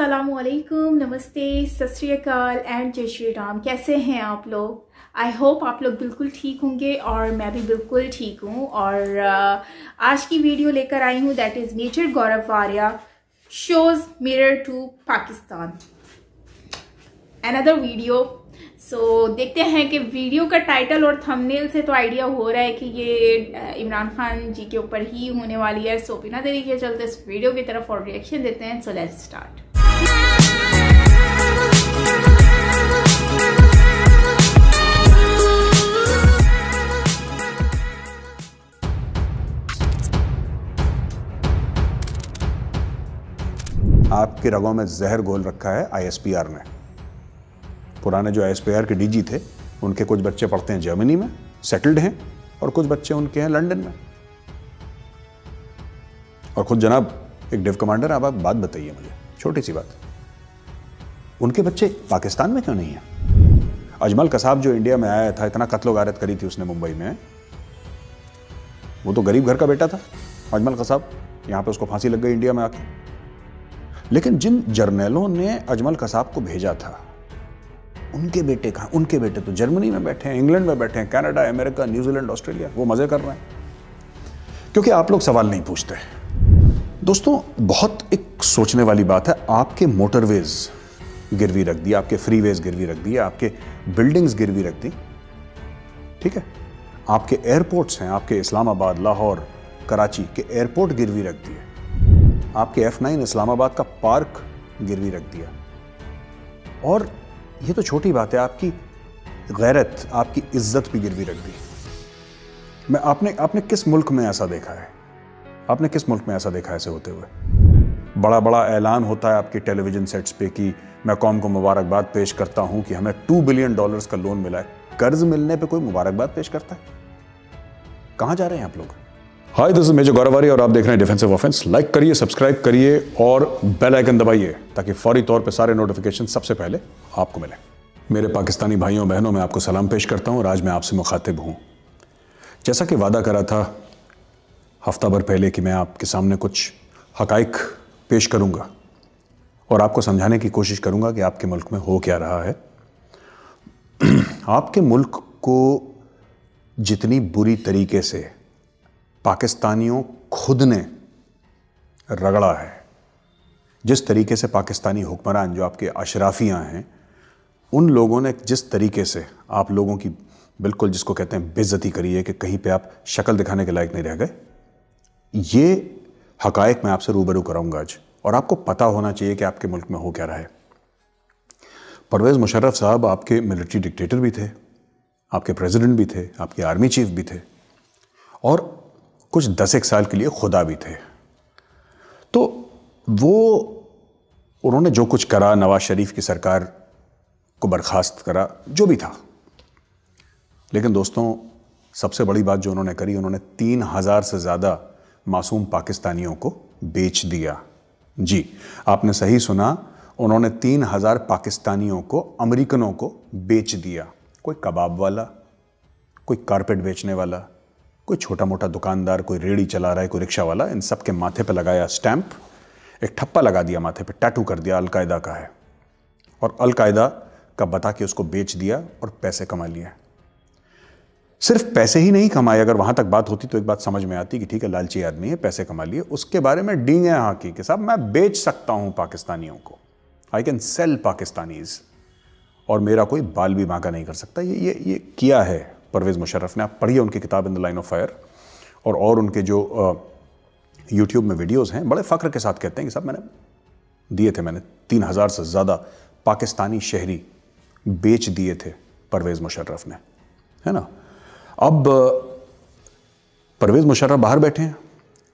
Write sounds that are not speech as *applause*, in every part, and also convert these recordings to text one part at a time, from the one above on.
असलकुम नमस्ते सतरीकाल एंड जय श्री राम कैसे हैं आप लोग आई होप आप लोग बिल्कुल ठीक होंगे और मैं भी बिल्कुल ठीक हूँ और uh, आज की वीडियो लेकर आई हूँ that is major Gaurav Arya shows mirror to Pakistan another video so देखते हैं कि वीडियो का टाइटल और थंबनेल से तो आइडिया हो रहा है कि ये इमरान uh, खान जी के ऊपर ही होने वाली है सो बिना देरी के चलते इस वीडियो की तरफ और रिएक्शन देते हैं सो लेट्स स्टार्ट आपके रगों में जहर घोल रखा है आईएसपीआर ने पुराने जो आईएसपीआर के डीजी थे उनके कुछ बच्चे पढ़ते हैं जर्मनी में सेटल्ड हैं और कुछ बच्चे उनके हैं लंदन में और खुद जनाब एक डिव कमांडर आप बात बताइए मुझे छोटी सी बात उनके बच्चे पाकिस्तान में क्यों नहीं है अजमल कसाब जो इंडिया में आया था इतना कत्लो गारत करी थी उसने मुंबई में वो तो गरीब घर का बेटा था अजमल कसाब यहां पे उसको फांसी लग गई इंडिया में आके लेकिन जिन जर्नलों ने अजमल कसाब को भेजा था उनके बेटे कहा उनके बेटे तो जर्मनी में बैठे हैं इंग्लैंड में बैठे हैं कनाडा अमेरिका न्यूजीलैंड ऑस्ट्रेलिया वो मज़े कर रहे हैं क्योंकि आप लोग सवाल नहीं पूछते दोस्तों बहुत एक सोचने वाली बात है आपके मोटरवेज़ गिरवी रख दी आपके फ्री गिरवी रख दिए आपके बिल्डिंग्स गिरवी रख दी ठीक है आपके एयरपोर्ट्स हैं आपके इस्लामाबाद लाहौर कराची के एयरपोर्ट गिरवी रख दिए आपके एफ नाइन इस्लामाबाद का पार्क गिरवी रख दिया और ये तो छोटी बात है आपकी गैरत आपकी इज्जत भी गिरवी रख दी मैं आपने आपने किस मुल्क में ऐसा देखा है आपने किस मुल्क में ऐसा देखा है ऐसे होते हुए बड़ा बड़ा ऐलान होता है आपके टेलीविज़न सेट्स पे कि मैं कौम को मुबारकबाद पेश करता हूं कि हमें टू बिलियन डॉलर्स का लोन मिला है कर्ज मिलने पे कोई मुबारकबाद पेश करता है कहाँ जा रहे हैं आप लोग हाय दिस इज मेजर गौरवारी और आप देख रहे हैं डिफेंसिव ऑफेंस लाइक करिए सब्सक्राइब करिए और बेल आइकन दबाइए ताकि फौरी तौर पर सारे नोटिफिकेशन सबसे पहले आपको मिले मेरे पाकिस्तानी भाइयों बहनों मैं आपको सलाम पेश करता हूँ और आज मैं आपसे मुखातिब हूँ जैसा कि वादा करा था हफ्ता भर पहले कि मैं आपके सामने कुछ हकाइक पेश करूँगा और आपको समझाने की कोशिश करूंगा कि आपके मुल्क में हो क्या रहा है *clears throat* आपके मुल्क को जितनी बुरी तरीके से पाकिस्तानियों खुद ने रगड़ा है जिस तरीके से पाकिस्तानी हुक्मरान जो आपके अशराफियाँ हैं उन लोगों ने जिस तरीके से आप लोगों की बिल्कुल जिसको कहते हैं बेज़ती करी है कि कहीं पे आप शक्ल दिखाने के लायक नहीं रह गए ये हकायक मैं आपसे रूबरू कराऊंगा आज और आपको पता होना चाहिए कि आपके मुल्क में हो क्या रहा है परवेज़ मुशर्रफ साहब आपके मिलिट्री डिक्टेटर भी थे आपके प्रेसिडेंट भी थे आपके आर्मी चीफ भी थे और कुछ दस एक साल के लिए खुदा भी थे तो वो उन्होंने जो कुछ करा नवाज शरीफ की सरकार को बर्खास्त करा जो भी था लेकिन दोस्तों सबसे बड़ी बात जो उन्होंने करी उन्होंने तीन हज़ार से ज़्यादा मासूम पाकिस्तानियों को बेच दिया जी आपने सही सुना उन्होंने तीन हज़ार पाकिस्तानियों को अमेरिकनों को बेच दिया कोई कबाब वाला कोई कारपेट बेचने वाला कोई छोटा मोटा दुकानदार कोई रेड़ी चला रहा है कोई रिक्शा वाला इन सब के माथे पर लगाया स्टैंप एक ठप्पा लगा दिया माथे पे टैटू कर दिया अलकायदा का है और अलकायदा का बता के उसको बेच दिया और पैसे कमा लिए सिर्फ पैसे ही नहीं कमाए अगर वहां तक बात होती तो एक बात समझ में आती कि ठीक है लालची आदमी है पैसे कमा लिए उसके बारे में डींग है हाकी के साहब मैं बेच सकता हूँ पाकिस्तानियों को आई कैन सेल पाकिस्तानीज और मेरा कोई बाल भी मांगा नहीं कर सकता ये ये ये किया है परवेज़ मुशर्रफ ने आप पढ़िए उनकी किताब in the line of fire और और उनके जो यूट्यूब में वीडियोस हैं बड़े फ़ख्र के साथ कहते हैं कि साहब मैंने दिए थे मैंने तीन हज़ार से ज़्यादा पाकिस्तानी शहरी बेच दिए थे परवेज़ मुशर्रफ ने है ना अब परवेज़ मुशर्रफ बाहर बैठे हैं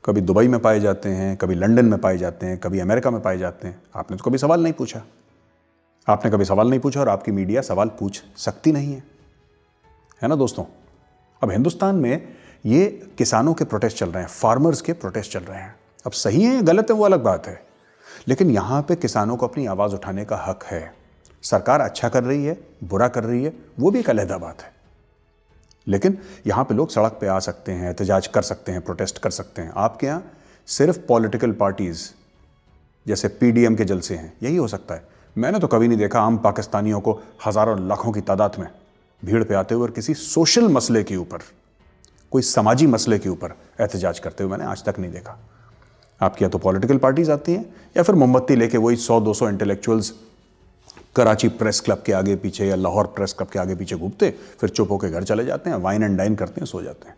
कभी दुबई में पाए जाते हैं कभी लंदन में पाए जाते हैं कभी अमेरिका में पाए जाते हैं आपने तो कभी सवाल नहीं पूछा आपने कभी सवाल नहीं पूछा और आपकी मीडिया सवाल पूछ सकती नहीं है है ना दोस्तों अब हिंदुस्तान में ये किसानों के प्रोटेस्ट चल रहे हैं फार्मर्स के प्रोटेस्ट चल रहे हैं अब सही है गलत है वो अलग बात है लेकिन यहाँ पे किसानों को अपनी आवाज़ उठाने का हक है सरकार अच्छा कर रही है बुरा कर रही है वो भी एक अलहदा बात है लेकिन यहाँ पे लोग सड़क पे आ सकते हैं एहतजाज कर सकते हैं प्रोटेस्ट कर सकते हैं आपके यहाँ सिर्फ पॉलिटिकल पार्टीज़ जैसे पीडीएम के जलसे हैं यही हो सकता है मैंने तो कभी नहीं देखा आम पाकिस्तानियों को हज़ारों लाखों की तादाद में भीड़ पे आते हुए और किसी सोशल मसले के ऊपर कोई समाजी मसले के ऊपर एहतजाज करते हुए मैंने आज तक नहीं देखा आपकी या तो पॉलिटिकल पार्टीज़ आती हैं या फिर मोमबत्ती लेके वही सौ दो सौ इंटेलेक्चुअल्स कराची प्रेस क्लब के आगे पीछे या लाहौर प्रेस क्लब के आगे पीछे घूमते फिर चुप होकर घर चले जाते हैं वाइन एंड डाइन करते हैं सो जाते हैं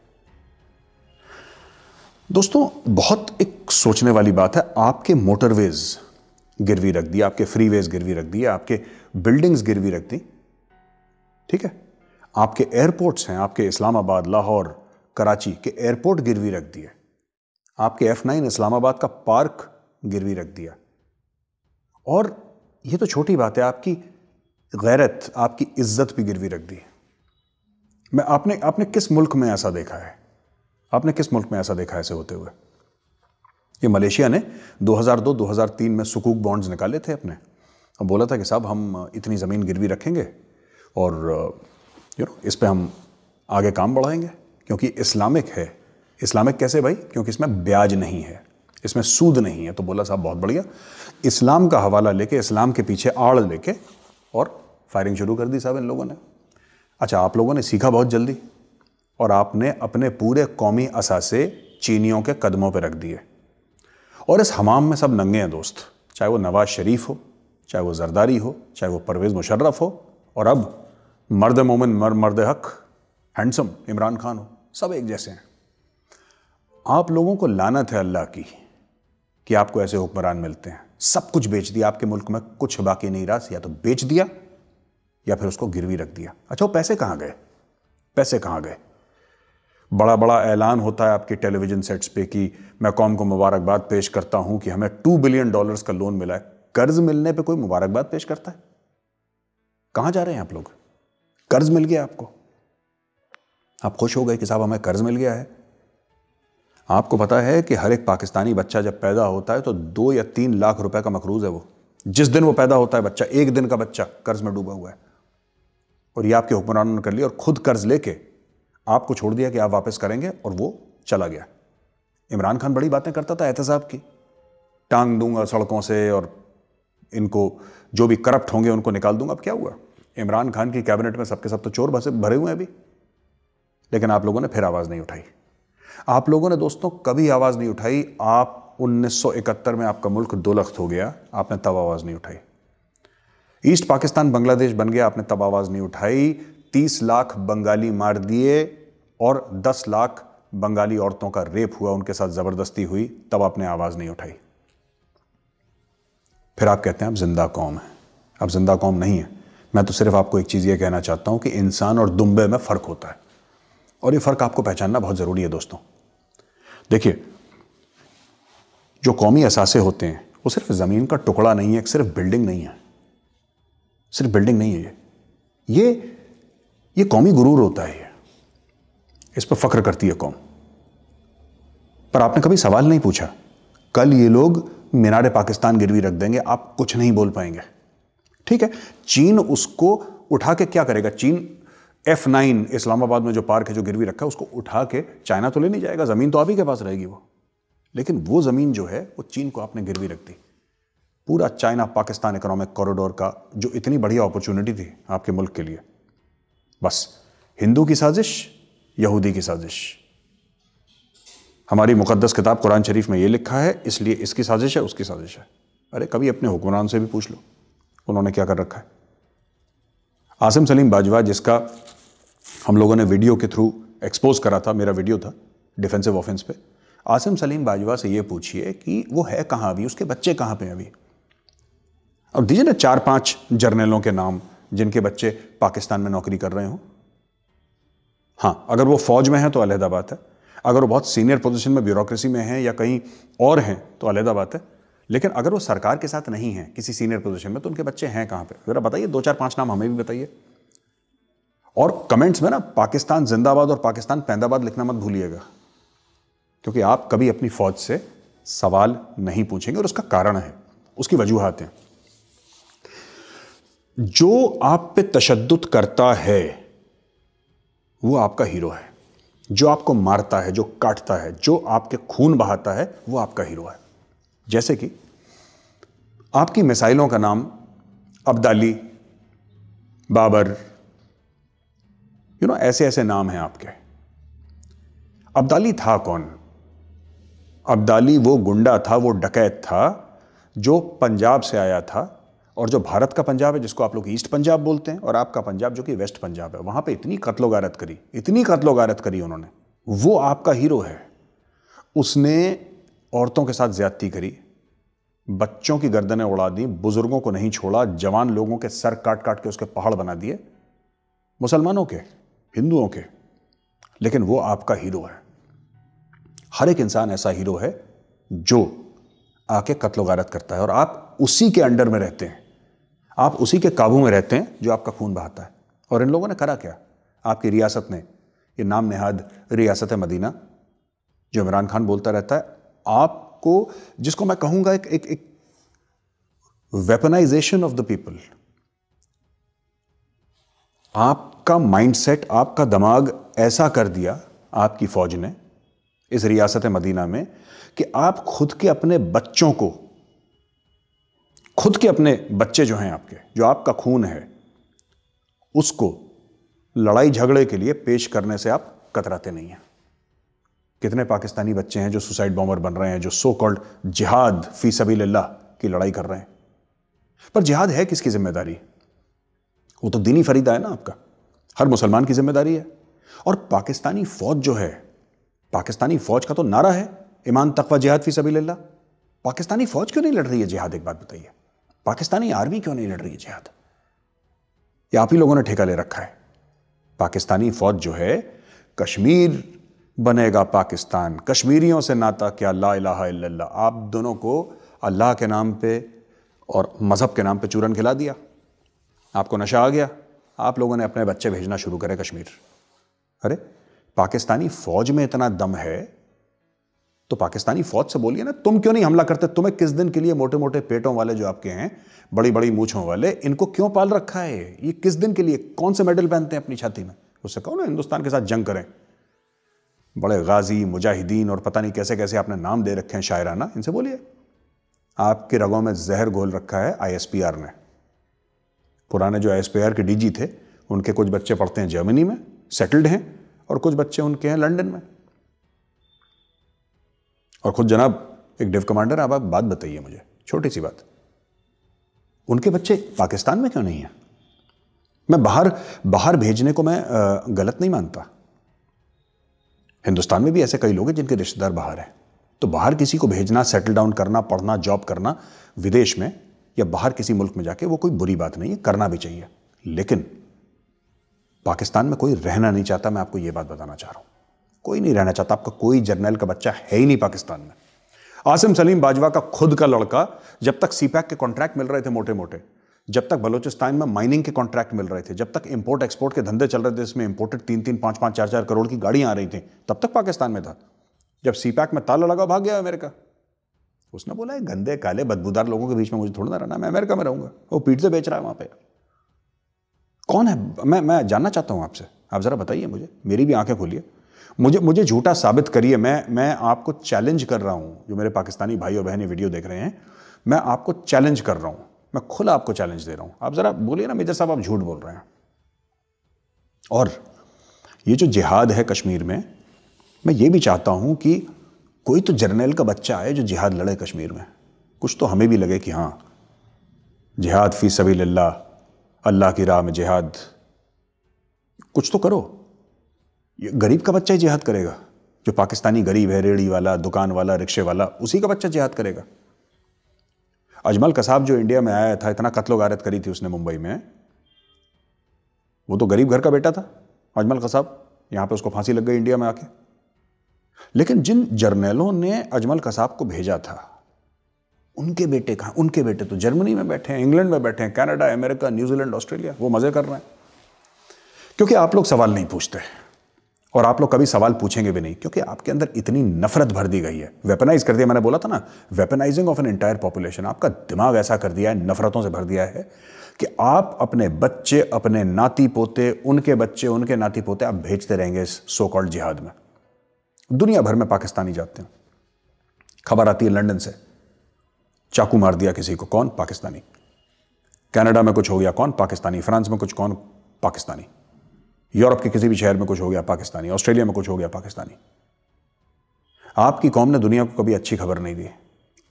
दोस्तों बहुत एक सोचने वाली बात है आपके मोटरवेज गिरवी रख दिया आपके फ्रीवेज गिरवी रख दिए आपके बिल्डिंग्स गिरवी रख दी ठीक है आपके एयरपोर्ट्स हैं आपके इस्लामाबाद लाहौर कराची के एयरपोर्ट गिरवी रख दिए आपके एफ नाइन इस्लामाबाद का पार्क गिरवी रख दिया और ये तो छोटी बात है आपकी गैरत आपकी इज्जत भी गिरवी रख दी मैं आपने आपने किस मुल्क में ऐसा देखा है आपने किस मुल्क में ऐसा देखा है ऐसे होते हुए ये मलेशिया ने 2002-2003 में सुकूक बॉन्ड्स निकाले थे अपने और बोला था कि साहब हम इतनी ज़मीन गिरवी रखेंगे और यू नो इस पर हम आगे काम बढ़ाएंगे क्योंकि इस्लामिक है इस्लामिक कैसे भाई क्योंकि इसमें ब्याज नहीं है इसमें सूद नहीं है तो बोला साहब बहुत बढ़िया इस्लाम का हवाला लेके इस्लाम के पीछे आड़ लेके और फायरिंग शुरू कर दी साहब इन लोगों ने अच्छा आप लोगों ने सीखा बहुत जल्दी और आपने अपने पूरे कौमी असासे चीनियों के कदमों पर रख दिए और इस हमाम में सब नंगे हैं दोस्त चाहे वो नवाज शरीफ हो चाहे वो जरदारी हो चाहे वो परवेज़ मुशर्रफ हो और अब मर्द मोमिन मर मर्द हक हैंडसम इमरान खान हो सब एक जैसे हैं आप लोगों को लानत है अल्लाह की कि आपको ऐसे हुक्मरान मिलते हैं सब कुछ बेच दिया आपके मुल्क में कुछ बाकी नहीं रहा या तो बेच दिया या फिर उसको गिरवी रख दिया अच्छा वो पैसे कहाँ गए पैसे कहाँ गए बड़ा बड़ा ऐलान होता है आपके टेलीविज़न सेट्स पे कि मैं कौम को मुबारकबाद पेश करता हूं कि हमें टू बिलियन डॉलर्स का लोन मिला है कर्ज मिलने पे कोई मुबारकबाद पेश करता है कहां जा रहे हैं आप लोग कर्ज मिल गया आपको आप खुश हो गए कि साहब हमें कर्ज मिल गया है आपको पता है कि हर एक पाकिस्तानी बच्चा जब पैदा होता है तो दो या तीन लाख रुपए का मकरूज है वो जिस दिन वो पैदा होता है बच्चा एक दिन का बच्चा कर्ज में डूबा हुआ है और ये आपके हुक्मरानों ने कर लिया और खुद कर्ज लेके आपको छोड़ दिया कि आप वापस करेंगे और वो चला गया इमरान खान बड़ी बातें करता था एहतसाब की टांग दूंगा सड़कों से और इनको जो भी करप्ट होंगे उनको निकाल दूंगा अब क्या हुआ इमरान खान की कैबिनेट में सबके सब तो चोर भसे भरे हुए हैं अभी लेकिन आप लोगों ने फिर आवाज़ नहीं उठाई आप लोगों ने दोस्तों कभी आवाज़ नहीं उठाई आप 1971 में आपका मुल्क दो लख्त हो गया आपने तब आवाज़ नहीं उठाई ईस्ट पाकिस्तान बांग्लादेश बन गया आपने तब आवाज़ नहीं उठाई 30 लाख बंगाली मार दिए और 10 लाख बंगाली औरतों का रेप हुआ उनके साथ ज़बरदस्ती हुई तब आपने आवाज़ नहीं उठाई फिर आप कहते हैं आप जिंदा कौम है आप जिंदा कौम नहीं है मैं तो सिर्फ आपको एक चीज़ ये कहना चाहता हूँ कि इंसान और दुम्बे में फ़र्क होता है और ये फ़र्क आपको पहचानना बहुत ज़रूरी है दोस्तों देखिए जो कौमी असासे होते हैं वो सिर्फ ज़मीन का टुकड़ा नहीं है सिर्फ बिल्डिंग नहीं है सिर्फ बिल्डिंग नहीं है ये ये ये कौमी गुरूर होता है इस पर फ़ख्र करती है कौम पर आपने कभी सवाल नहीं पूछा कल ये लोग मीनार पाकिस्तान गिरवी रख देंगे आप कुछ नहीं बोल पाएंगे ठीक है चीन उसको उठा के क्या करेगा चीन एफ नाइन इस्लामाबाद में जो पार्क है जो गिरवी रखा है उसको उठा के चाइना तो ले नहीं जाएगा ज़मीन तो आप ही के पास रहेगी वो लेकिन वो ज़मीन जो है वो चीन को आपने गिरवी रख दी पूरा चाइना पाकिस्तान इकोनॉमिक कॉरिडोर का जो इतनी बढ़िया अपॉर्चुनिटी थी आपके मुल्क के लिए बस हिंदू की साजिश यहूदी की साजिश हमारी मुकदस किताब कुरान शरीफ में ये लिखा है इसलिए इसकी साजिश है उसकी साजिश है अरे कभी अपने हुक्मरान से भी पूछ लो उन्होंने क्या कर रखा है आसिम सलीम बाजवा जिसका हम लोगों ने वीडियो के थ्रू एक्सपोज करा था मेरा वीडियो था डिफेंसिव ऑफेंस पे आसिम सलीम बाजवा से ये पूछिए कि वो है कहाँ अभी उसके बच्चे कहाँ पे अभी और दीजिए ना चार पांच जर्नलों के नाम जिनके बच्चे पाकिस्तान में नौकरी कर रहे हों हाँ अगर वो फौज में है तो अलहदा बात है अगर वो बहुत सीनियर पोजीशन में ब्यूरोक्रेसी में हैं या कहीं और हैं तो अलहदा बात है लेकिन अगर वो सरकार के साथ नहीं है किसी सीनियर पोजीशन में तो उनके बच्चे हैं कहां पे जरा बताइए दो चार पांच नाम हमें भी बताइए और कमेंट्स में ना पाकिस्तान जिंदाबाद और पाकिस्तान पैदाबाद लिखना मत भूलिएगा क्योंकि आप कभी अपनी फौज से सवाल नहीं पूछेंगे और उसका कारण है उसकी वजूहत है जो आप पे तशद करता है वो आपका हीरो है जो आपको मारता है जो काटता है जो आपके खून बहाता है वो आपका हीरो है जैसे कि आपकी मिसाइलों का नाम अब्दाली बाबर यू नो ऐसे ऐसे नाम हैं आपके अब्दाली था कौन अब्दाली वो गुंडा था वो डकैत था जो पंजाब से आया था और जो भारत का पंजाब है जिसको आप लोग ईस्ट पंजाब बोलते हैं और आपका पंजाब जो कि वेस्ट पंजाब है वहां पे इतनी कत्लो गारत करी इतनी कत्लो गारत करी उन्होंने वो आपका हीरो है उसने औरतों के साथ ज्यादती करी बच्चों की गर्दनें उड़ा दी बुजुर्गों को नहीं छोड़ा जवान लोगों के सर काट काट के उसके पहाड़ बना दिए मुसलमानों के हिंदुओं के लेकिन वो आपका हीरो है हर एक इंसान ऐसा हीरो है जो आके कत्ल गारत करता है और आप उसी के अंडर में रहते हैं आप उसी के काबू में रहते हैं जो आपका खून बहाता है और इन लोगों ने करा क्या आपकी रियासत ने ये नाम नेहाद रियासत मदीना जो इमरान खान बोलता रहता है आपको जिसको मैं कहूंगा एक, एक वेपनाइजेशन ऑफ द पीपल आपका माइंडसेट आपका दिमाग ऐसा कर दिया आपकी फौज ने इस रियासत मदीना में कि आप खुद के अपने बच्चों को खुद के अपने बच्चे जो हैं आपके जो आपका खून है उसको लड़ाई झगड़े के लिए पेश करने से आप कतराते नहीं हैं कितने पाकिस्तानी बच्चे हैं जो सुसाइड बॉम्बर बन रहे हैं जो सो कॉल्ड जिहाद फी सबी की लड़ाई कर रहे हैं पर जिहाद है किसकी जिम्मेदारी वो तो दीनी फरीदा है ना आपका हर मुसलमान की जिम्मेदारी है और पाकिस्तानी फौज जो है पाकिस्तानी फौज का तो नारा है ईमान तकवा जिहाद फी सबी पाकिस्तानी फौज क्यों नहीं लड़ रही है जिहाद एक बात बताइए पाकिस्तानी आर्मी क्यों नहीं लड़ रही है जिहाद ये आप ही लोगों ने ठेका ले रखा है पाकिस्तानी फौज जो है कश्मीर बनेगा पाकिस्तान कश्मीरियों से नाता क्या ला इला आप दोनों को अल्लाह के नाम पे और मज़हब के नाम पे चूरन खिला दिया आपको नशा आ गया आप लोगों ने अपने बच्चे भेजना शुरू करे कश्मीर अरे पाकिस्तानी फ़ौज में इतना दम है तो पाकिस्तानी फ़ौज से बोलिए ना तुम क्यों नहीं हमला करते तुम्हें किस दिन के लिए मोटे मोटे पेटों वाले जो आपके हैं बड़ी बड़ी मूछों वाले इनको क्यों पाल रखा है ये किस दिन के लिए कौन से मेडल पहनते हैं अपनी छाती में उससे कहो ना हिंदुस्तान के साथ जंग करें बड़े गाजी मुजाहिदीन और पता नहीं कैसे कैसे आपने नाम दे रखे हैं शायराना इनसे बोलिए आपके रगों में जहर घोल रखा है आईएसपीआर ने पुराने जो आईएसपीआर के डीजी थे उनके कुछ बच्चे पढ़ते हैं जर्मनी में सेटल्ड हैं और कुछ बच्चे उनके हैं लंदन में और खुद जनाब एक डिव कमांडर आप आप बात बताइए मुझे छोटी सी बात उनके बच्चे पाकिस्तान में क्यों नहीं हैं मैं बाहर बाहर भेजने को मैं गलत नहीं मानता हिंदुस्तान में भी ऐसे कई लोग हैं जिनके रिश्तेदार बाहर हैं तो बाहर किसी को भेजना सेटल डाउन करना पढ़ना जॉब करना विदेश में या बाहर किसी मुल्क में जाके वो कोई बुरी बात नहीं है करना भी चाहिए लेकिन पाकिस्तान में कोई रहना नहीं चाहता मैं आपको ये बात बताना चाह रहा हूँ कोई नहीं रहना चाहता आपका कोई जर्नल का बच्चा है ही नहीं पाकिस्तान में आसिम सलीम बाजवा का खुद का लड़का जब तक सीपैक के कॉन्ट्रैक्ट मिल रहे थे मोटे मोटे जब तक बलोचिस्तान में माइनिंग के कॉन्ट्रैक्ट मिल रहे थे जब तक इंपोर्ट एक्सपोर्ट के धंधे चल रहे थे इसमें इंपोर्टेड तीन तीन पाँच पाँच चार चार करोड़ की गाड़ियाँ आ रही थी तब तक पाकिस्तान में था जब सी में ताला लगा भाग गया अमेरिका उसने बोला गंदे काले बदबूदार लोगों के बीच में मुझे थोड़ा ना रहना मैं अमेरिका में रहूँगा वो से बेच रहा है वहाँ पे कौन है मैं मैं जानना चाहता हूँ आपसे आप ज़रा बताइए मुझे मेरी भी आंखें खोलिए मुझे मुझे झूठा साबित करिए मैं मैं आपको चैलेंज कर रहा हूँ जो मेरे पाकिस्तानी भाई और बहन ये वीडियो देख रहे हैं मैं आपको चैलेंज कर रहा हूँ मैं खुला आपको चैलेंज दे रहा हूँ आप ज़रा बोलिए ना मेजर साहब आप झूठ बोल रहे हैं और ये जो जिहाद है कश्मीर में मैं ये भी चाहता हूँ कि कोई तो जर्नल का बच्चा आए जो जिहाद लड़े कश्मीर में कुछ तो हमें भी लगे कि हाँ जिहाद फ़ी सभी अल्लाह अल्लाह की राह में जिहाद कुछ तो करो ये गरीब का बच्चा ही जिहाद करेगा जो पाकिस्तानी गरीब है रेड़ी वाला दुकान वाला रिक्शे वाला उसी का बच्चा जिहाद करेगा अजमल कसाब जो इंडिया में आया था इतना कत्लो गारत करी थी उसने मुंबई में वो तो गरीब घर का बेटा था अजमल कसाब यहाँ पे उसको फांसी लग गई इंडिया में आके लेकिन जिन जर्नैलों ने अजमल कसाब को भेजा था उनके बेटे कहाँ उनके बेटे तो जर्मनी में बैठे हैं इंग्लैंड में बैठे हैं कनाडा अमेरिका न्यूजीलैंड ऑस्ट्रेलिया वो मज़े कर रहे हैं क्योंकि आप लोग सवाल नहीं पूछते हैं और आप लोग कभी सवाल पूछेंगे भी नहीं क्योंकि आपके अंदर इतनी नफरत भर दी गई है वेपनाइज कर दिया मैंने बोला था ना weaponizing of an entire population आपका दिमाग ऐसा कर दिया है नफरतों से भर दिया है कि आप अपने बच्चे अपने नाती पोते उनके बच्चे उनके नाती पोते आप भेजते रहेंगे इस सो कॉल्ड जिहाद में दुनिया भर में पाकिस्तानी जाते हैं खबर आती है लंदन से चाकू मार दिया किसी को कौन पाकिस्तानी कनाडा में कुछ हो गया कौन पाकिस्तानी फ्रांस में कुछ कौन पाकिस्तानी यूरोप के किसी भी शहर में कुछ हो गया पाकिस्तानी ऑस्ट्रेलिया में कुछ हो गया पाकिस्तानी आपकी कौम ने दुनिया को कभी अच्छी खबर नहीं दी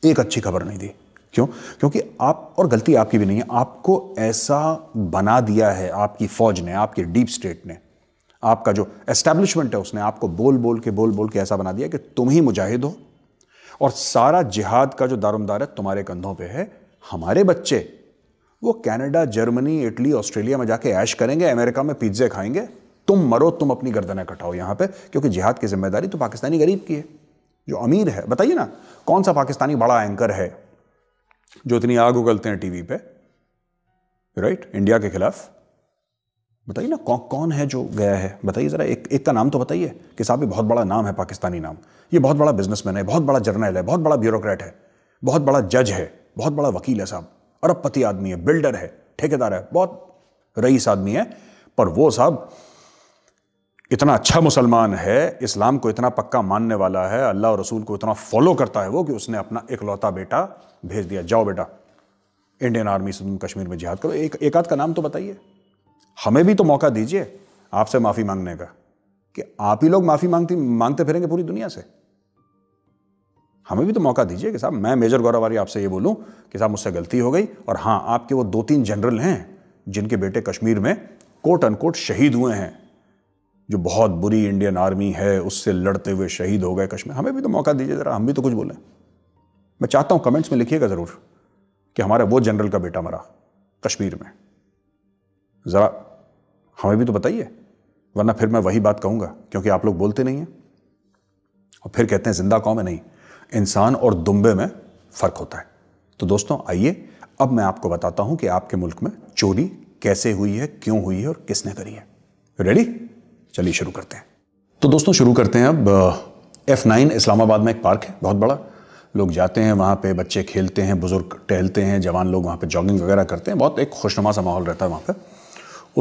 एक अच्छी खबर नहीं दी क्यों क्योंकि आप और गलती आपकी भी नहीं है आपको ऐसा बना दिया है आपकी फौज ने आपकी डीप स्टेट ने आपका जो एस्टेब्लिशमेंट है उसने आपको बोल बोल के बोल बोल के ऐसा बना दिया कि तुम ही मुजाहिद हो और सारा जिहाद का जो दारोमदार है तुम्हारे कंधों पे है हमारे बच्चे वो कनाडा जर्मनी इटली ऑस्ट्रेलिया में जाके ऐश करेंगे अमेरिका में पिज्जे खाएंगे तुम मरो तुम अपनी गर्दनें कटाओ यहाँ पे क्योंकि जिहाद की जिम्मेदारी तो पाकिस्तानी गरीब की है जो अमीर है बताइए ना कौन सा पाकिस्तानी बड़ा एंकर है जो इतनी आग उगलते हैं टीवी पे राइट इंडिया के खिलाफ बताइए ना कौन कौन है जो गया है बताइए ज़रा एक एक का नाम तो बताइए कि साहब ये बहुत बड़ा नाम है पाकिस्तानी नाम ये बहुत बड़ा बिजनेसमैन है बहुत बड़ा जर्नल है बहुत बड़ा ब्यूरोक्रेट है बहुत बड़ा जज है बहुत बड़ा वकील है साहब अरबपति आदमी है बिल्डर है ठेकेदार है बहुत रईस आदमी है पर वो साहब इतना अच्छा मुसलमान है इस्लाम को इतना पक्का मानने वाला है अल्लाह और रसूल को इतना फॉलो करता है वो कि उसने अपना इकलौता बेटा भेज दिया जाओ बेटा इंडियन आर्मी से तुम कश्मीर में जिहाद करो एक एक आध का नाम तो बताइए हमें भी तो मौका दीजिए आपसे माफ़ी मांगने का कि आप ही लोग माफ़ी मांगती मांगते फिरेंगे पूरी दुनिया से हमें भी तो मौका दीजिए कि साहब मैं मेजर गौरवारी आपसे ये बोलूँ कि साहब मुझसे गलती हो गई और हाँ आपके वो दो तीन जनरल हैं जिनके बेटे कश्मीर में कोट अनकोट शहीद हुए हैं जो बहुत बुरी इंडियन आर्मी है उससे लड़ते हुए शहीद हो गए कश्मीर हमें भी तो मौका दीजिए ज़रा हम भी तो कुछ बोलें मैं चाहता हूँ कमेंट्स में लिखिएगा ज़रूर कि हमारा वो जनरल का बेटा मरा कश्मीर में ज़रा हमें भी तो बताइए वरना फिर मैं वही बात कहूँगा क्योंकि आप लोग बोलते नहीं हैं और फिर कहते हैं जिंदा कौम है नहीं इंसान और दुम्बे में फ़र्क होता है तो दोस्तों आइए अब मैं आपको बताता हूं कि आपके मुल्क में चोरी कैसे हुई है क्यों हुई है और किसने करी है रेडी चलिए शुरू करते हैं तो दोस्तों शुरू करते हैं अब एफ़ नाइन इस्लामाबाद में एक पार्क है बहुत बड़ा लोग जाते हैं वहाँ पे बच्चे खेलते हैं बुज़ुर्ग टहलते हैं जवान लोग वहाँ पे जॉगिंग वगैरह करते हैं बहुत एक खुशनुमा सा माहौल रहता है वहाँ पे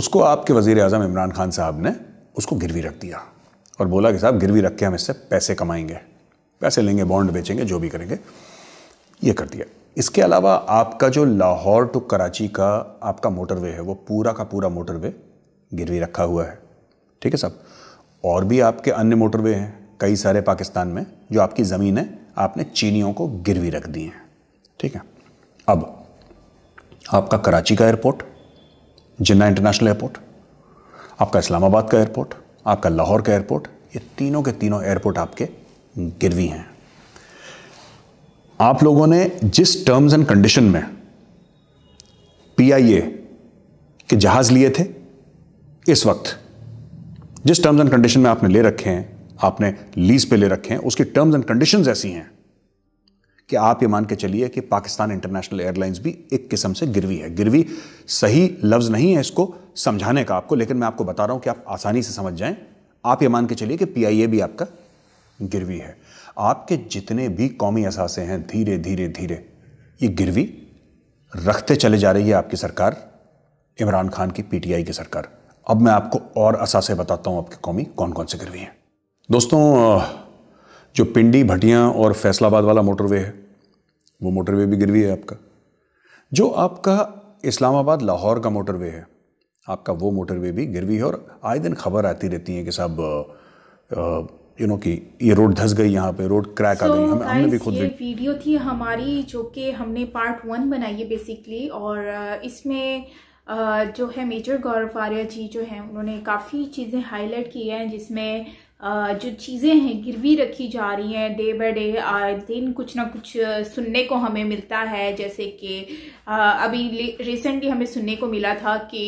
उसको आपके वज़ी अजम इमरान खान साहब ने उसको गिरवी रख दिया और बोला कि साहब गिरवी रख के हम इससे पैसे कमाएंगे पैसे लेंगे बॉन्ड बेचेंगे जो भी करेंगे ये कर दिया इसके अलावा आपका जो लाहौर टू कराची का आपका मोटरवे है वो पूरा का पूरा मोटरवे गिरवी रखा हुआ है ठीक है साहब और भी आपके अन्य मोटरवे हैं कई सारे पाकिस्तान में जो आपकी ज़मीन है आपने चीनियों को गिरवी रख दी हैं ठीक है अब आपका कराची का एयरपोर्ट जिन्ना इंटरनेशनल एयरपोर्ट आपका इस्लामाबाद का एयरपोर्ट आपका लाहौर का एयरपोर्ट ये तीनों के तीनों एयरपोर्ट आपके गिरवी हैं आप लोगों ने जिस टर्म्स एंड कंडीशन में पीआईए के जहाज लिए थे इस वक्त जिस टर्म्स एंड कंडीशन में आपने ले रखे हैं आपने लीज पे ले रखे हैं उसकी टर्म्स एंड कंडीशंस ऐसी हैं कि आप ये मान के चलिए कि पाकिस्तान इंटरनेशनल एयरलाइंस भी एक किस्म से गिरवी है गिरवी सही लफ्ज़ नहीं है इसको समझाने का आपको लेकिन मैं आपको बता रहा हूं कि आप आसानी से समझ जाएं आप ये मान के चलिए कि पीआईए भी आपका गिरवी है आपके जितने भी कौमी असासे हैं धीरे धीरे धीरे ये गिरवी रखते चले जा रही है आपकी सरकार इमरान खान की पीटीआई की सरकार अब मैं आपको और असासे बताता हूँ आपकी कौमी कौन कौन से गिरवी हैं दोस्तों जो पिंडी भटिया और फैसलाबाद वाला मोटरवे है वो मोटरवे भी गिरवी है आपका जो आपका इस्लामाबाद लाहौर का मोटरवे है आपका वो मोटरवे भी गिरवी है और आए दिन खबर आती रहती है कि साहब यू नो कि ये रोड धस गई यहाँ पे रोड क्रैक so, आ गई हमें हमने भी खुद ये वीडियो थी हमारी जो कि हमने पार्ट वन बनाई है बेसिकली और इसमें जो है मेजर गौरव आर्या जी जो हैं उन्होंने काफ़ी चीज़ें हाईलाइट की हैं जिसमें जो चीज़ें हैं गिरवी रखी जा रही हैं डे बाय डे आए दिन कुछ ना कुछ सुनने को हमें मिलता है जैसे कि अभी रिसेंटली हमें सुनने को मिला था कि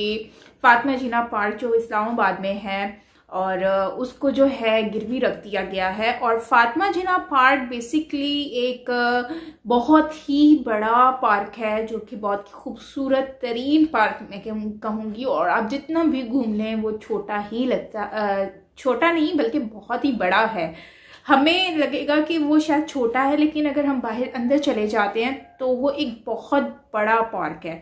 फातिमा जिना पार्क जो इस्लामाबाद में है और उसको जो है गिरवी रख दिया गया है और फातिमा जिना पार्क बेसिकली एक बहुत ही बड़ा पार्क है जो कि बहुत खूबसूरत तरीन पार्क मैं कहूँगी और आप जितना भी घूम लें वो छोटा ही लगता छोटा नहीं बल्कि बहुत ही बड़ा है हमें लगेगा कि वो शायद छोटा है लेकिन अगर हम बाहर अंदर चले जाते हैं तो वो एक बहुत बड़ा पार्क है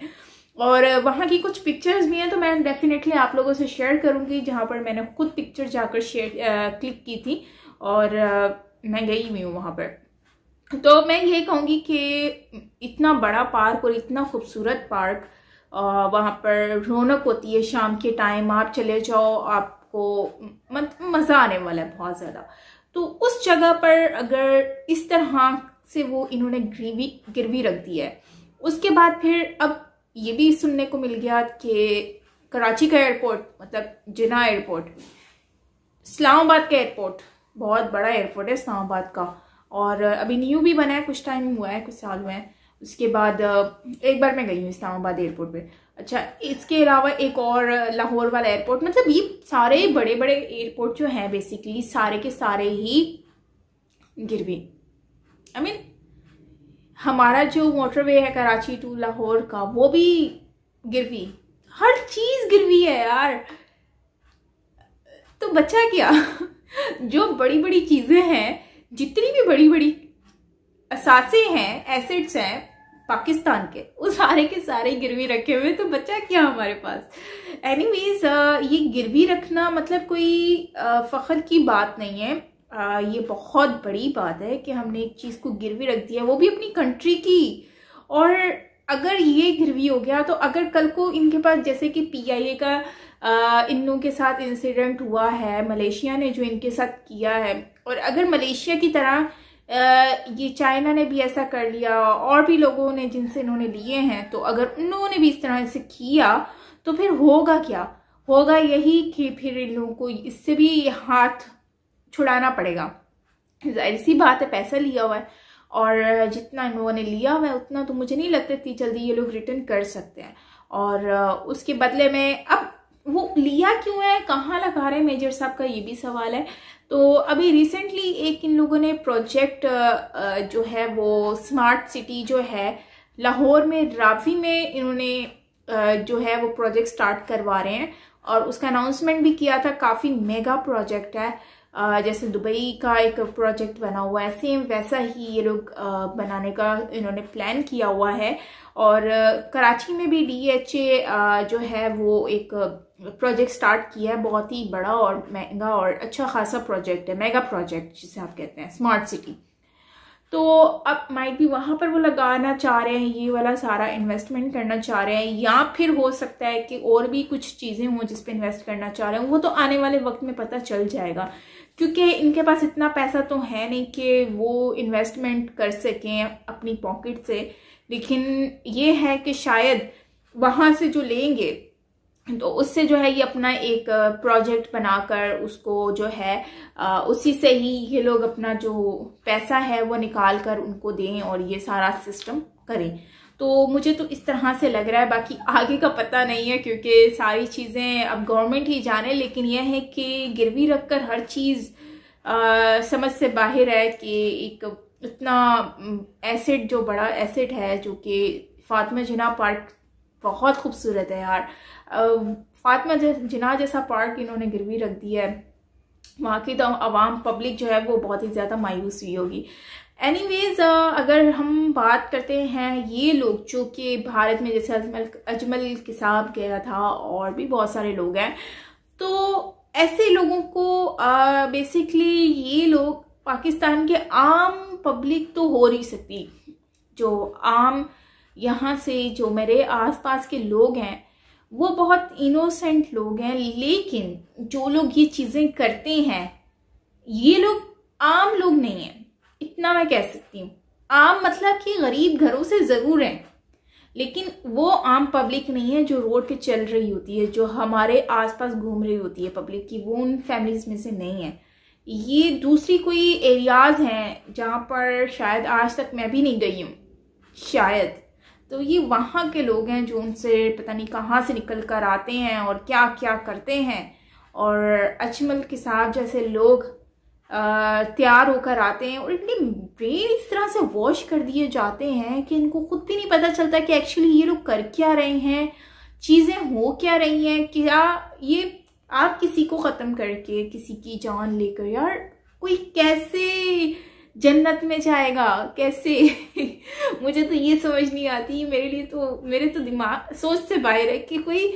और वहाँ की कुछ पिक्चर्स भी हैं तो मैं डेफिनेटली आप लोगों से शेयर करूँगी जहाँ पर मैंने खुद पिक्चर जाकर शेयर क्लिक की थी और मैं गई हुई हूँ वहाँ पर तो मैं ये कहूँगी कि इतना बड़ा पार्क और इतना खूबसूरत पार्क वहाँ पर रौनक होती है शाम के टाइम आप चले जाओ आपको मत मज़ा आने वाला है बहुत ज़्यादा तो उस जगह पर अगर इस तरह से वो इन्होंने गिरवी गिरवी रख दी है उसके बाद फिर अब ये भी सुनने को मिल गया कि कराची का एयरपोर्ट मतलब जिना एयरपोर्ट इस्लामाबाद का एयरपोर्ट बहुत बड़ा एयरपोर्ट है इस्लामाबाद का और अभी न्यू भी बना है कुछ टाइम हुआ है कुछ साल हुए हैं उसके बाद एक बार मैं गई हूँ इस्लामाबाद एयरपोर्ट पे अच्छा इसके अलावा एक और लाहौर वाला एयरपोर्ट मतलब ये सारे बड़े बड़े एयरपोर्ट जो हैं बेसिकली सारे के सारे ही गिरवी आई I मीन mean, हमारा जो मोटरवे है कराची टू लाहौर का वो भी गिरवी हर चीज गिरवी है यार तो बच्चा क्या *laughs* जो बड़ी बड़ी चीजें हैं जितनी भी बड़ी बड़ी असासे हैं एसेट्स हैं पाकिस्तान के उस सारे के सारे गिरवी रखे हुए तो बच्चा क्या हमारे पास एनीवेज ये गिरवी रखना मतलब कोई फ़ख्र की बात नहीं है आ, ये बहुत बड़ी बात है कि हमने एक चीज़ को गिरवी रख दिया वो भी अपनी कंट्री की और अगर ये गिरवी हो गया तो अगर कल को इनके पास जैसे कि पीआईए का इन लोगों के साथ इंसिडेंट हुआ है मलेशिया ने जो इनके साथ किया है और अगर मलेशिया की तरह ये चाइना ने भी ऐसा कर लिया और भी लोगों ने जिनसे इन्होंने लिए हैं तो अगर उन लोगों ने भी इस तरह से किया तो फिर होगा क्या होगा यही कि फिर इन लोगों को इससे भी हाथ छुड़ाना पड़ेगा जाहिर सी बात है पैसा लिया हुआ है और जितना इन लोगों ने लिया हुआ है उतना तो मुझे नहीं लगता इतनी जल्दी ये लोग रिटर्न कर सकते हैं और उसके बदले में अब वो लिया क्यों है कहाँ लगा रहे हैं मेजर साहब का ये भी सवाल है तो अभी रिसेंटली एक इन लोगों ने प्रोजेक्ट जो है वो स्मार्ट सिटी जो है लाहौर में राफी में इन्होंने जो है वो प्रोजेक्ट स्टार्ट करवा रहे हैं और उसका अनाउंसमेंट भी किया था काफ़ी मेगा प्रोजेक्ट है जैसे दुबई का एक प्रोजेक्ट बना हुआ है सेम वैसा ही ये लोग बनाने का इन्होंने प्लान किया हुआ है और कराची में भी डी एच ए जो है वो एक प्रोजेक्ट स्टार्ट किया है बहुत ही बड़ा और महंगा और अच्छा खासा प्रोजेक्ट है मेगा प्रोजेक्ट जिसे आप कहते हैं स्मार्ट सिटी तो अब माइट भी वहाँ पर वो लगाना चाह रहे हैं ये वाला सारा इन्वेस्टमेंट करना चाह रहे हैं या फिर हो सकता है कि और भी कुछ चीज़ें हों जिस पर इन्वेस्ट करना चाह रहे हैं वो तो आने वाले वक्त में पता चल जाएगा क्योंकि इनके पास इतना पैसा तो है नहीं कि वो इन्वेस्टमेंट कर सकें अपनी पॉकेट से लेकिन ये है कि शायद वहाँ से जो लेंगे तो उससे जो है ये अपना एक प्रोजेक्ट बनाकर उसको जो है उसी से ही ये लोग अपना जो पैसा है वो निकाल कर उनको दें और ये सारा सिस्टम करें तो मुझे तो इस तरह से लग रहा है बाकी आगे का पता नहीं है क्योंकि सारी चीज़ें अब गवर्नमेंट ही जाने लेकिन यह है कि गिरवी रखकर हर चीज़ आ, समझ से बाहर है कि एक इतना एसिड जो बड़ा एसिड है जो कि फातमा जिना पार्क बहुत खूबसूरत है यार फातमा जिना जैसा पार्क इन्होंने गिरवी रख दिया है वहाँ की तो आवाम पब्लिक जो है वो बहुत ही ज़्यादा मायूस हुई होगी एनीवेज अगर हम बात करते हैं ये लोग जो कि भारत में जैसे अजमल अजमल किसाब गया था और भी बहुत सारे लोग हैं तो ऐसे लोगों को बेसिकली ये लोग पाकिस्तान के आम पब्लिक तो हो नहीं सकती जो आम यहाँ से जो मेरे आसपास के लोग हैं वो बहुत इनोसेंट लोग हैं लेकिन जो लोग ये चीज़ें करते हैं ये लोग आम लोग नहीं हैं इतना मैं कह सकती हूँ आम मतलब कि गरीब घरों से ज़रूर हैं लेकिन वो आम पब्लिक नहीं है जो रोड पे चल रही होती है जो हमारे आसपास घूम रही होती है पब्लिक की वो उन फैमिलीज में से नहीं है ये दूसरी कोई एरियाज़ हैं जहाँ पर शायद आज तक मैं भी नहीं गई हूँ शायद तो ये वहाँ के लोग हैं जो उनसे पता नहीं कहाँ से निकल कर आते हैं और क्या क्या करते हैं और अजमल के साहब जैसे लोग तैयार होकर आते हैं और इतने ब्रेन इस तरह से वॉश कर दिए जाते हैं कि इनको खुद भी नहीं पता चलता कि एक्चुअली ये लोग कर क्या रहे हैं चीज़ें हो क्या रही हैं क्या ये आप किसी को ख़त्म करके किसी की जान लेकर यार कोई कैसे जन्नत में जाएगा कैसे *laughs* मुझे तो ये समझ नहीं आती मेरे लिए तो मेरे तो दिमाग सोच से बाहर है कि कोई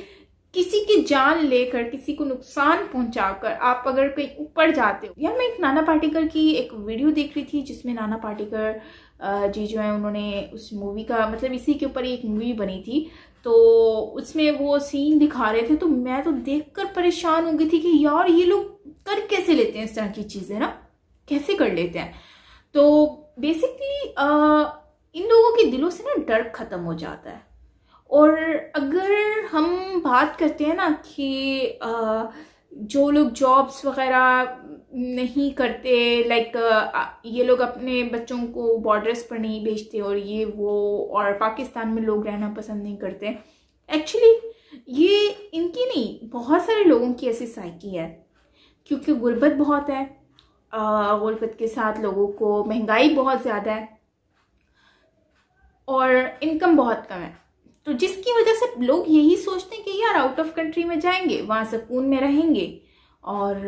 किसी की जान लेकर किसी को नुकसान पहुंचाकर आप अगर कहीं ऊपर जाते हो यार मैं एक नाना पाटेकर की एक वीडियो देख रही थी जिसमें नाना पाटेकर जी जो है उन्होंने उस मूवी का मतलब इसी के ऊपर एक मूवी बनी थी तो उसमें वो सीन दिखा रहे थे तो मैं तो देख परेशान हो गई थी कि यार ये लोग कर कैसे लेते हैं इस तरह की चीज़ें ना कैसे कर लेते हैं तो बेसिकली uh, इन लोगों के दिलों से ना डर ख़त्म हो जाता है और अगर हम बात करते हैं ना कि uh, जो लोग जॉब्स वगैरह नहीं करते लाइक uh, ये लोग अपने बच्चों को बॉर्डर्स पर नहीं भेजते और ये वो और पाकिस्तान में लोग रहना पसंद नहीं करते एक्चुअली ये इनकी नहीं बहुत सारे लोगों की ऐसी साइकी है क्योंकि गुर्बत बहुत है गुलफत के साथ लोगों को महंगाई बहुत ज़्यादा है और इनकम बहुत कम है तो जिसकी वजह से लोग यही सोचते हैं कि यार आउट ऑफ कंट्री में जाएंगे वहाँ सुकून में रहेंगे और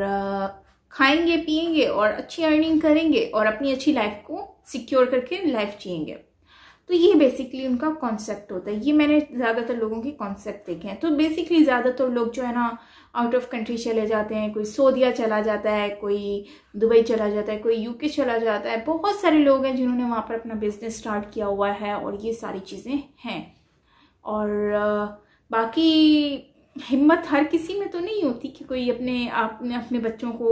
खाएंगे पिएंगे और अच्छी अर्निंग करेंगे और अपनी अच्छी लाइफ को सिक्योर करके लाइफ जिएंगे तो ये बेसिकली उनका कॉन्सेप्ट होता है ये मैंने ज़्यादातर लोगों के कॉन्सेप्ट देखे हैं तो बेसिकली ज़्यादातर लोग जो है ना आउट ऑफ कंट्री चले जाते हैं कोई सोदिया चला जाता है कोई दुबई चला जाता है कोई यूके चला जाता है बहुत सारे लोग हैं जिन्होंने वहाँ पर अपना बिजनेस स्टार्ट किया हुआ है और ये सारी चीज़ें हैं और बाकी हिम्मत हर किसी में तो नहीं होती कि कोई अपने आप अपने बच्चों को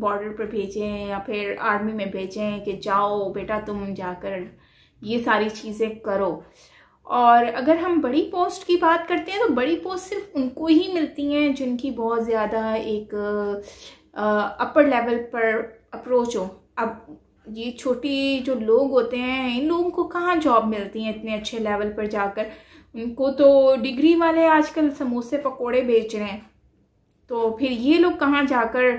बॉर्डर पर भेजें या फिर आर्मी में भेजें कि जाओ बेटा तुम जाकर ये सारी चीज़ें करो और अगर हम बड़ी पोस्ट की बात करते हैं तो बड़ी पोस्ट सिर्फ उनको ही मिलती हैं जिनकी बहुत ज़्यादा एक अपर लेवल पर अप्रोच हो अब ये छोटी जो लोग होते हैं इन लोगों को कहाँ जॉब मिलती है इतने अच्छे लेवल पर जाकर उनको तो डिग्री वाले आजकल समोसे पकोड़े बेच रहे हैं तो फिर ये लोग कहाँ जाकर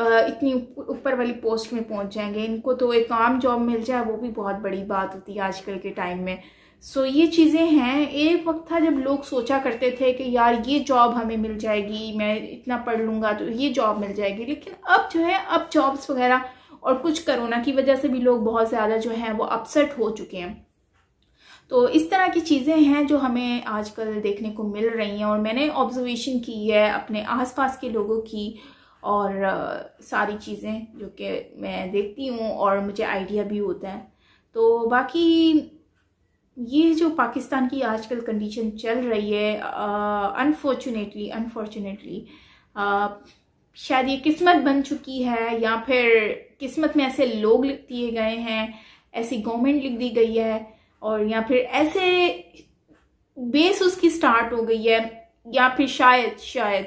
इतनी ऊपर वाली पोस्ट में पहुंच जाएंगे इनको तो एक आम जॉब मिल जाए वो भी बहुत बड़ी बात होती है आजकल के टाइम में सो so, ये चीज़ें हैं एक वक्त था जब लोग सोचा करते थे कि यार ये जॉब हमें मिल जाएगी मैं इतना पढ़ लूँगा तो ये जॉब मिल जाएगी लेकिन अब जो है अब जॉब्स वगैरह और कुछ कोरोना की वजह से भी लोग बहुत ज़्यादा जो हैं वो अपसेट हो चुके हैं तो इस तरह की चीज़ें हैं जो हमें आजकल देखने को मिल रही हैं और मैंने ऑब्जर्वेशन की है अपने आसपास के लोगों की और सारी चीज़ें जो कि मैं देखती हूँ और मुझे आइडिया भी होता है तो बाकी ये जो पाकिस्तान की आजकल कंडीशन चल रही है अनफॉर्चुनेटली अनफॉर्चुनेटली शायद ये किस्मत बन चुकी है या फिर किस्मत में ऐसे लोग लिख दिए गए हैं ऐसी गवर्नमेंट लिख दी गई है और या फिर ऐसे बेस उसकी स्टार्ट हो गई है या फिर शायद शायद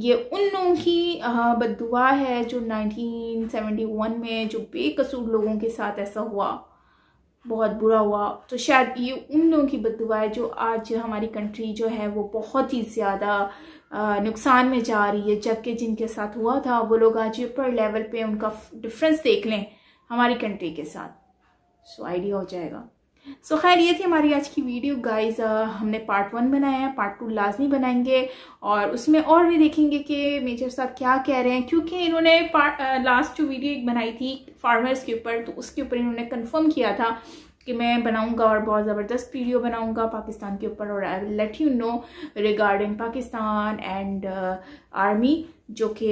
ये उन लोगों की बदुआ है जो 1971 में जो बेकसूर लोगों के साथ ऐसा हुआ बहुत बुरा हुआ तो शायद ये उन लोगों की बदुआ है जो आज हमारी कंट्री जो है वो बहुत ही ज़्यादा नुकसान में जा रही है जबकि जिनके साथ हुआ था वो लोग आज ऊपर लेवल पे उनका डिफरेंस देख लें हमारी कंट्री के साथ सो आइडिया हो जाएगा सो so, खैर ये थी हमारी आज की वीडियो गाइस uh, हमने पार्ट वन बनाया है पार्ट टू लाजमी बनाएंगे और उसमें और भी देखेंगे कि मेजर साहब क्या कह रहे हैं क्योंकि इन्होंने लास्ट uh, जो वीडियो एक बनाई थी फार्मर्स के ऊपर तो उसके ऊपर इन्होंने कंफर्म किया था कि मैं बनाऊंगा और बहुत ज़बरदस्त वीडियो बनाऊंगा पाकिस्तान के ऊपर और I will let you know regarding Pakistan and army uh, जो कि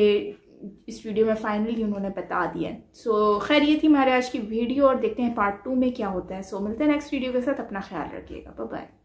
इस वीडियो में फाइनली उन्होंने बता दिया सो खैर ये थी हमारे आज की वीडियो और देखते हैं पार्ट टू में क्या होता है सो मिलते हैं नेक्स्ट वीडियो के साथ अपना ख्याल रखिएगा बाय